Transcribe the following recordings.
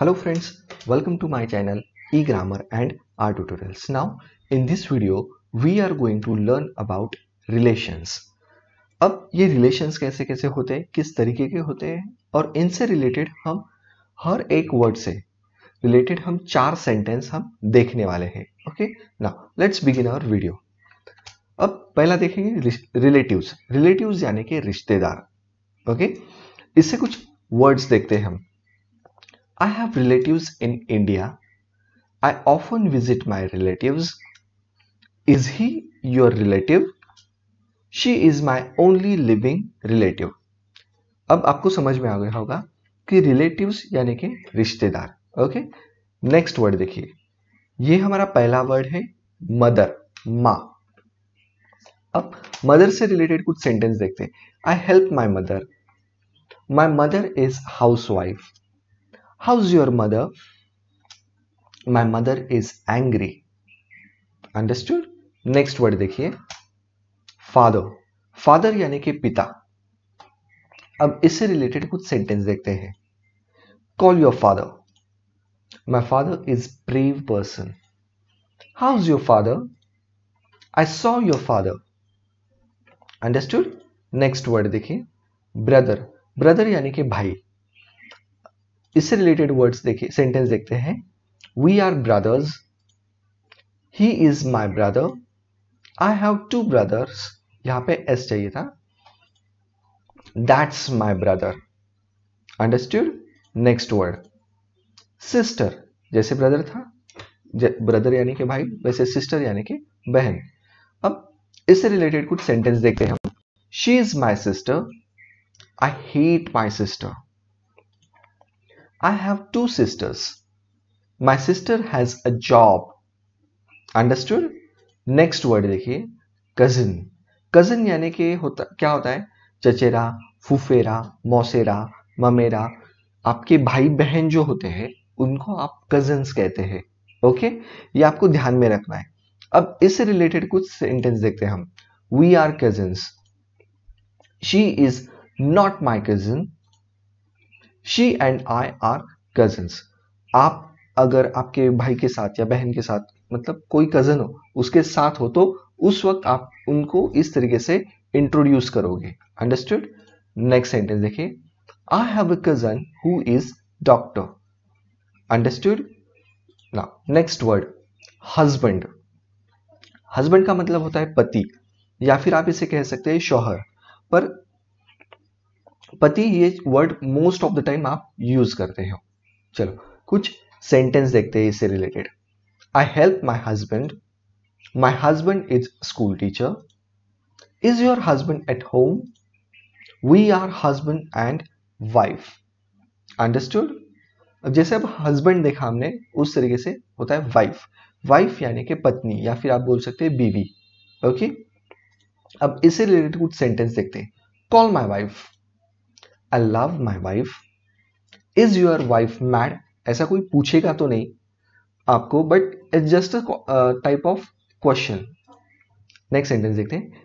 Hello friends, welcome to my channel e-grammar and R tutorials. Now in this video we are going to learn about relations. अब ये relations कैसे कैसे होते हैं किस तरीके के होते हैं और इनसे related हम हर एक word से related हम चार sentence हम देखने वाले हैं ओके ना लेट्स बिगिन आवर वीडियो अब पहला देखेंगे रिलेटिव्स रिलेटिव्स यानी कि रिश्तेदार ओके इससे कुछ वर्ड्स देखते हैं हम I have relatives in India. I often visit my relatives. Is he your relative? She is my only living relative अब आपको समझ में आ गया होगा कि relatives यानी कि रिश्तेदार ओके नेक्स्ट वर्ड देखिए ये हमारा पहला वर्ड है मदर माँ अब मदर से रिलेटेड कुछ सेंटेंस देखते हैं I help my mother my mother is housewife How's your mother? My mother is angry. Understood? Next word देखिए फादर फादर यानी कि पिता अब इससे रिलेटेड कुछ सेंटेंस देखते हैं call your father my father is brave person how is your father I saw your father understood next word देखिए ब्रदर ब्रदर यानी कि भाई इससे रिलेटेड वर्ड्स देखिए सेंटेंस देखते हैं we are brothers he is my brother I have two brothers यहां पे एस चाहिए था that's my brother understood next word sister जैसे ब्रदर था ब्रदर यानी कि भाई वैसे सिस्टर यानी कि बहन अब इससे रिलेटेड कुछ सेंटेंस देखते हैं हम she is my sister I hate my sister I have two sisters. My sister has a job. Understood? Next word देखिए कजिन कजिन यानी कि होता क्या होता है चचेरा फुफेरा मौसेरा ममेरा आपके भाई बहन जो होते हैं उनको आप कजन्स कहते हैं ओके ये आपको ध्यान में रखना है अब इससे रिलेटेड कुछ सेंटेंस देखते हैं हम we are cousins she is not my cousin she and I are cousins आप अगर आपके भाई के साथ या बहन के साथ मतलब कोई कजन हो उसके साथ हो तो उस वक्त आप उनको इस तरीके से इंट्रोड्यूस करोगे अंडरस्टूड नेक्स्ट सेंटेंस देखिए I have a cousin who is doctor understood ना नेक्स्ट वर्ड हजबेंड हजबेंड का मतलब होता है पति या फिर आप इसे कह सकते हैं शोहर पर पति ये word most of the time आप यूज करते हो चलो कुछ सेंटेंस देखते हैं इससे related I help my husband my husband is school teacher is your husband at home we are husband and wife understood अब जैसे अब हस्बैंड देखा हमने उस तरीके से होता है वाइफ वाइफ यानी कि पत्नी या फिर आप बोल सकते हैं बीवी ओके अब इससे रिलेटेड कुछ सेंटेंस देखते हैं call my wife I love my wife is your wife mad ऐसा कोई पूछेगा तो नहीं आपको but it's just a type of question next sentence देखते हैं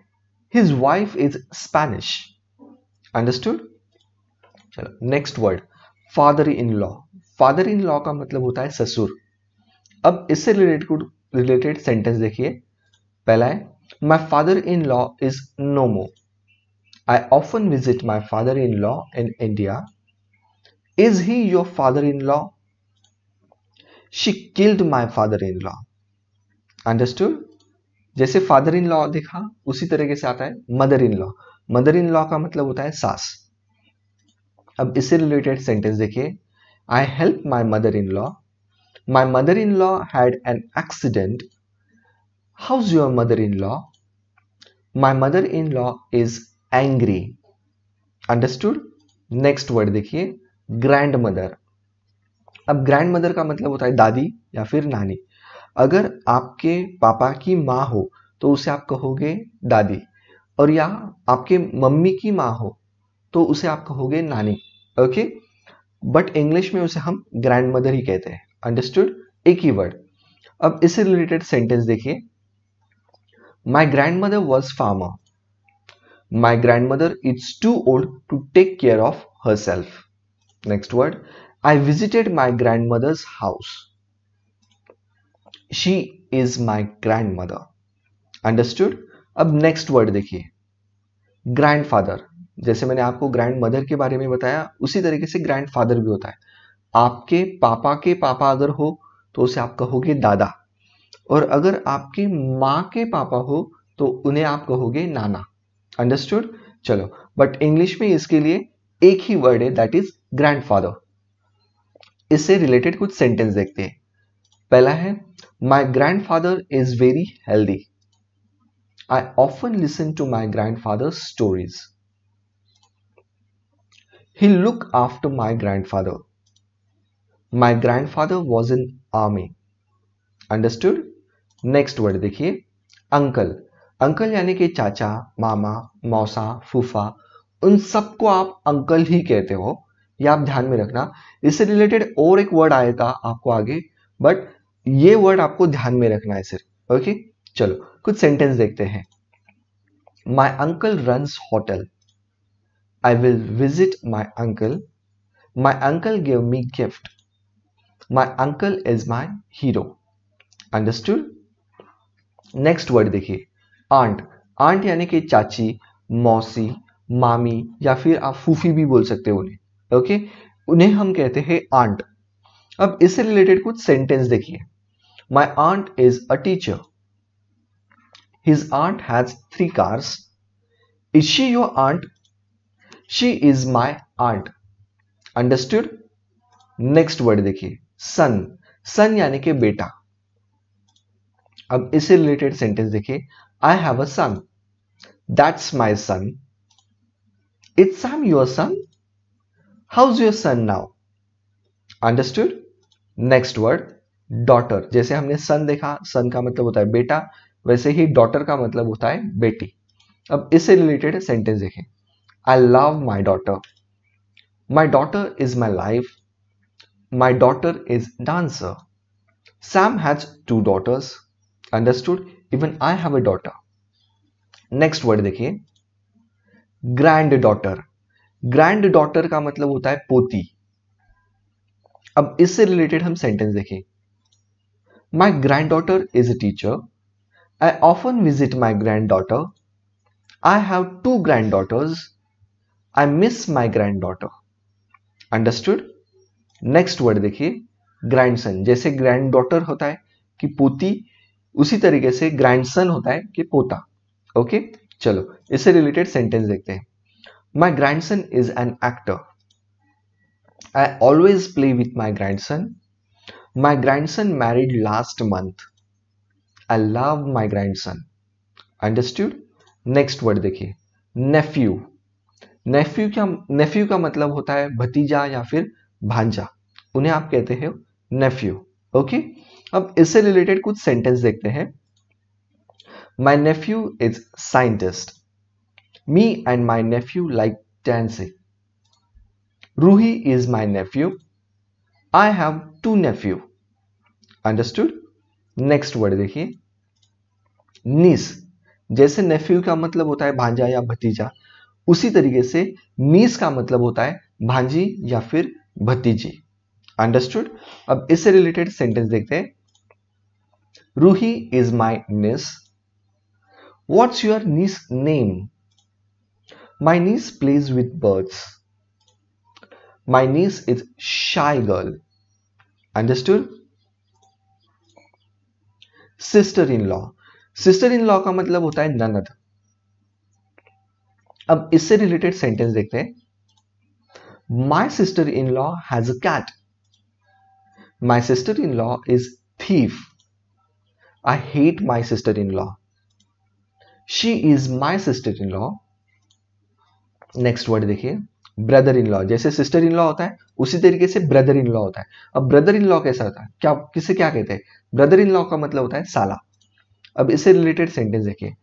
his wife is Spanish understood चलो next word father in law father in law का मतलब होता है ससुर अब इससे रिलेटेड रिलेटेड सेंटेंस देखिए पहला है my father in law is no more I often visit my father-in-law in India. Is he your father-in-law? She killed my father-in-law. Understood? जैसे फादर इन लॉ देखा उसी तरीके से आता है mother in law mother in law का मतलब होता है सास अब इससे रिलेटेड सेंटेंस देखिए I help my mother in law my mother in law had an accident how is your mother in law my mother in law is angry understood next word देखिए grandmother अब grandmother का मतलब होता है दादी या फिर नानी अगर आपके पापा की माँ हो तो उसे आप कहोगे दादी और या आपके मम्मी की माँ हो तो उसे आप कहोगे नानी ओके बट इंग्लिश में उसे हम ग्रैंड मदर ही कहते हैं अंडरस्टूड एक ही वर्ड अब इससे रिलेटेड सेंटेंस देखिए my grandmother was farmer My grandmother is too old to take care of herself. Next word. I visited my grandmother's house. She is my grandmother. Understood अब next word देखिए grandfather जैसे मैंने आपको mother के बारे में बताया उसी तरीके से फादर भी होता है आपके पापा के पापा अगर हो तो उसे आप कहोगे दादा और अगर आपके माँ के पापा हो तो उन्हें आप कहोगे नाना अंडरस्टूड चलो बट इंग्लिश में इसके लिए एक ही वर्ड है दैट इज ग्रैंडफादर इससे रिलेटेड कुछ सेंटेंस देखते हैं पहला है my grandfather is very healthy I often listen to my grandfather stories he look after my grandfather my grandfather was in army understood next word देखिए uncle uncle यानी कि चाचा मामा मौसा फूफा उन सबको आप uncle ही कहते हो ये आप ध्यान में रखना इससे रिलेटेड और एक वर्ड आएगा आपको आगे बट ये वर्ड आपको ध्यान में रखना है सिर्फ ओके चलो कुछ सेंटेंस देखते हैं my uncle runs hotel I will visit my uncle my uncle give me gift my uncle is my hero understood next word देखिए आंट आंट यानी कि चाची मौसी मामी या फिर आप फूफी भी बोल सकते हो उन्हें ओके उन्हें हम कहते हैं आंट अब इससे रिलेटेड कुछ सेंटेंस देखिए my aunt is a teacher his aunt has three cars is she your aunt she is my aunt understood next word देखिए सन सन यानी कि बेटा अब इससे रिलेटेड सेंटेंस देखिए I have a son. That's my son. It's Sam your son? How's your son now? Understood? Next word, daughter. जैसे हमने son देखा, son का मतलब होता है बेटा, वैसे ही daughter का मतलब होता है बेटी. अब इससे related sentence देखें. I love my daughter. My daughter is my life. My daughter is dancer. Sam has two daughters. Understood? Even I have a daughter next word देखिए ग्रैंड डॉटर ग्रैंड डॉटर का मतलब होता है पोती अब इससे related हम सेंटेंस देखें my granddaughter is a teacher I often visit my granddaughter I have two granddaughters I miss my granddaughter understood next word देखिए ग्रैंडसन जैसे ग्रैंड डॉटर होता है कि पोती उसी तरीके से ग्रैंडसन होता है कि पोता ओके चलो इससे रिलेटेड सेंटेंस देखते हैं my grandson is an actor I always play with my grandson my grandson married last month I love my grandson understood next word देखिए नेफ्यू नेफ्यू क्या नेफ्यू का मतलब होता है भतीजा या फिर भांजा उन्हें आप कहते हैं नेफ्यू ओके okay? अब इससे रिलेटेड कुछ सेंटेंस देखते हैं my nephew is scientist me and my nephew like dancing. Ruhi is my nephew I have two nephew understood next word देखिए नीस जैसे नेफ्यू का मतलब होता है भांजा या भतीजा उसी तरीके से नीस का मतलब होता है भांजी या फिर भतीजी अंडरस्टूड अब इससे रिलेटेड सेंटेंस देखते हैं Ruhi is my niece. What's your niece name? My niece plays with birds. My niece is shy girl. Understood? Sister-in-law. Sister-in-law ka matlab hota hai nanad. Ab isse related sentence dekhte hai. My sister-in-law has a cat. My sister-in-law is thief. I hate my sister-in-law. She is my sister in law next word देखिए brother in law जैसे sister in law होता है उसी तरीके से brother in law होता है अब ब्रदर इन लॉ कैसा होता है क्या किसे क्या कहते हैं ब्रदर इन लॉ का मतलब होता है साला अब इससे रिलेटेड सेंटेंस देखिए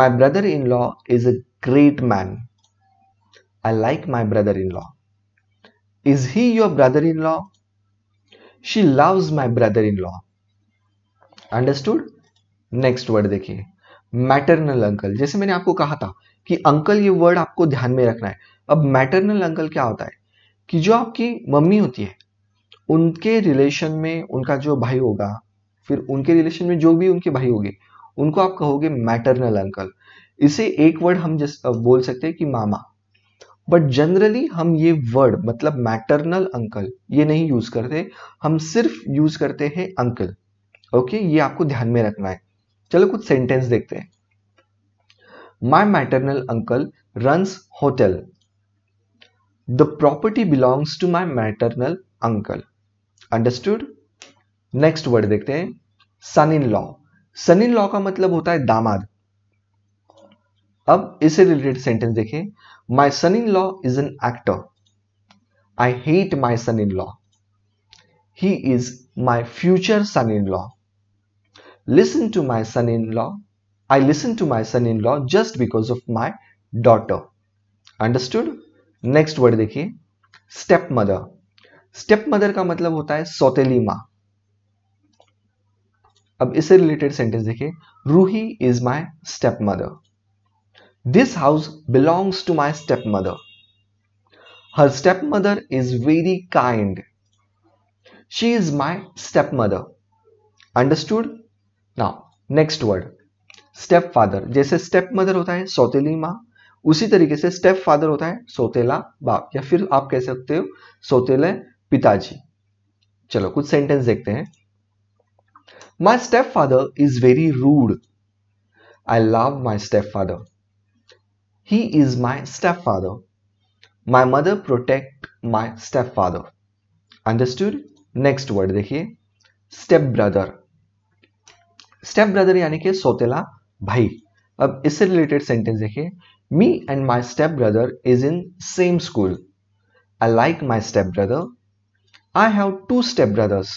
my brother in law is a great man I like my brother in law is he your brother in law she loves my brother in law understood next word देखिए maternal uncle जैसे मैंने आपको कहा था कि uncle ये word आपको ध्यान में रखना है अब मैटरनल अंकल क्या होता है कि जो आपकी मम्मी होती है उनके रिलेशन में उनका जो भाई होगा फिर उनके रिलेशन में जो भी उनके भाई होगे उनको आप कहोगे मैटरनल अंकल इसे एक वर्ड हम जस बोल सकते हैं कि मामा बट जनरली हम ये वर्ड मतलब मैटरनल अंकल ये नहीं यूज करते हम सिर्फ यूज करते हैं अंकल ओके ये आपको ध्यान में रखना है चलो कुछ सेंटेंस देखते हैं my maternal uncle runs hotel the property belongs to my maternal uncle understood next word देखते हैं सन in law sun in law का मतलब होता है दामाद अब इसे रिलेटेड सेंटेंस देखें my son in law is an actor I hate my son in law he is my future son in law listen to my son-in-law. I listen to my son-in-law just because of my daughter. Understood? Next word देखिए, stepmother. Stepmother का मतलब होता है सौतेली माँ. अब इसे related sentence देखिए, Ruhi is my stepmother. This house belongs to my stepmother. Her stepmother is very kind. She is my stepmother. Understood? Now next word stepfather जैसे स्टेप मदर होता है सौतेली माँ उसी तरीके से स्टेप फादर होता है सौतेला बाप या फिर आप कह सकते हो सौतेले पिताजी चलो कुछ सेंटेंस देखते हैं my step father is very rude I love my step father he is my step father my mother protect my step father understood next word देखिए स्टेप ब्रदर स्टेप ब्रदर यानी कि सोतेला भाई अब इससे रिलेटेड सेंटेंस देखिए me and my step brother is in same school I like my step brother I have two step brothers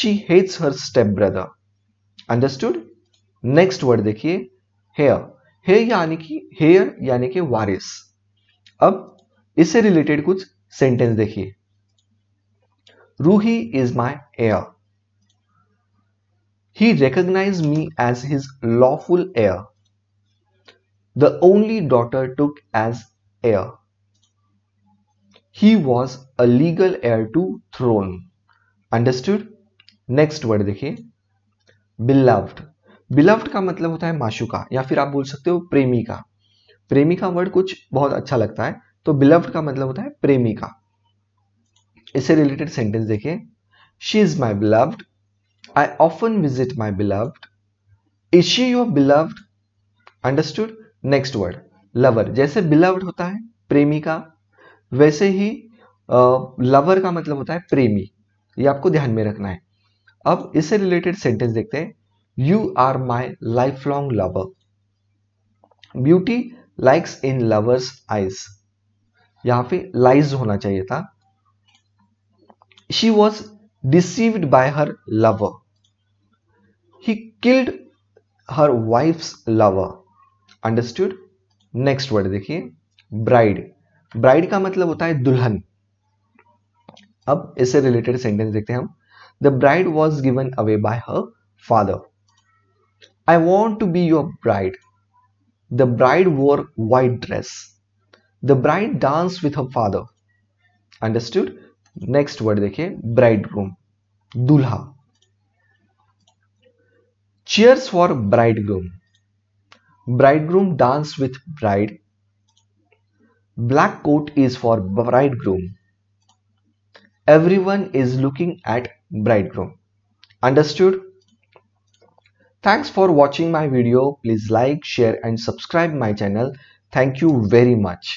she hates her step brother understood next word देखिए heir heir यानी कि hair यानी कि वारिस अब इससे related कुछ sentence देखिए Ruhi is my heir He recognized me as his lawful heir, the only daughter took as heir. He was a legal heir to throne. Understood next word देखिए beloved बिलव्ड का मतलब होता है माशुका या फिर आप बोल सकते हो प्रेमी का प्रेमी का वर्ड कुछ बहुत अच्छा लगता है तो बिलव्ड का मतलब होता है प्रेमी का इससे रिलेटेड सेंटेंस देखिए she is my beloved I often visit my beloved. Is she your beloved? Understood? Next word, lover. जैसे beloved होता है प्रेमी का वैसे ही लवर uh, का मतलब होता है प्रेमी ये आपको ध्यान में रखना है अब इससे रिलेटेड सेंटेंस देखते हैं you are my life long lover beauty likes in lovers eyes यहां पे लाइज होना चाहिए था she was deceived by her lover. He killed her wife's lover. Understood? Next word देखिए bride. Bride का मतलब होता है दुल्हन. अब इसे related sentence देखते हैं हम. The bride was given away by her father. I want to be your bride. The bride wore white dress. The bride danced with her father. Understood? Next word, देखिए ब्राइड ग्रूम दूल्हा Cheers for bridegroom. Bridegroom dance with bride. black coat is for bridegroom everyone is looking at bridegroom understood thanks for watching my video please like share and subscribe my channel thank you very much